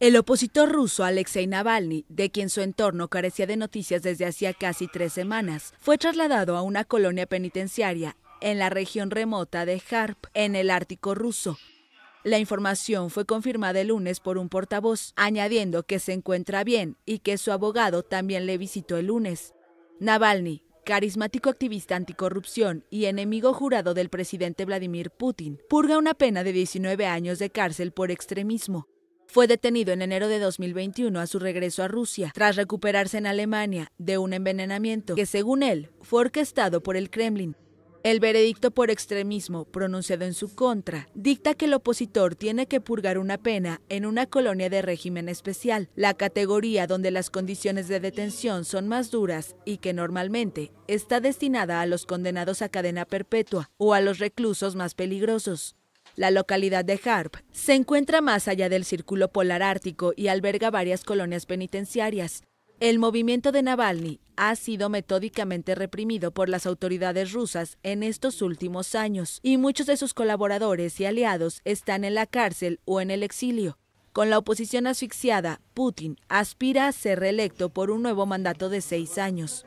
El opositor ruso Alexei Navalny, de quien su entorno carecía de noticias desde hacía casi tres semanas, fue trasladado a una colonia penitenciaria en la región remota de Harp, en el Ártico ruso. La información fue confirmada el lunes por un portavoz, añadiendo que se encuentra bien y que su abogado también le visitó el lunes. Navalny, carismático activista anticorrupción y enemigo jurado del presidente Vladimir Putin, purga una pena de 19 años de cárcel por extremismo. Fue detenido en enero de 2021 a su regreso a Rusia, tras recuperarse en Alemania de un envenenamiento que, según él, fue orquestado por el Kremlin. El veredicto por extremismo pronunciado en su contra dicta que el opositor tiene que purgar una pena en una colonia de régimen especial, la categoría donde las condiciones de detención son más duras y que normalmente está destinada a los condenados a cadena perpetua o a los reclusos más peligrosos. La localidad de Harp se encuentra más allá del Círculo Polar Ártico y alberga varias colonias penitenciarias. El movimiento de Navalny ha sido metódicamente reprimido por las autoridades rusas en estos últimos años y muchos de sus colaboradores y aliados están en la cárcel o en el exilio. Con la oposición asfixiada, Putin aspira a ser reelecto por un nuevo mandato de seis años.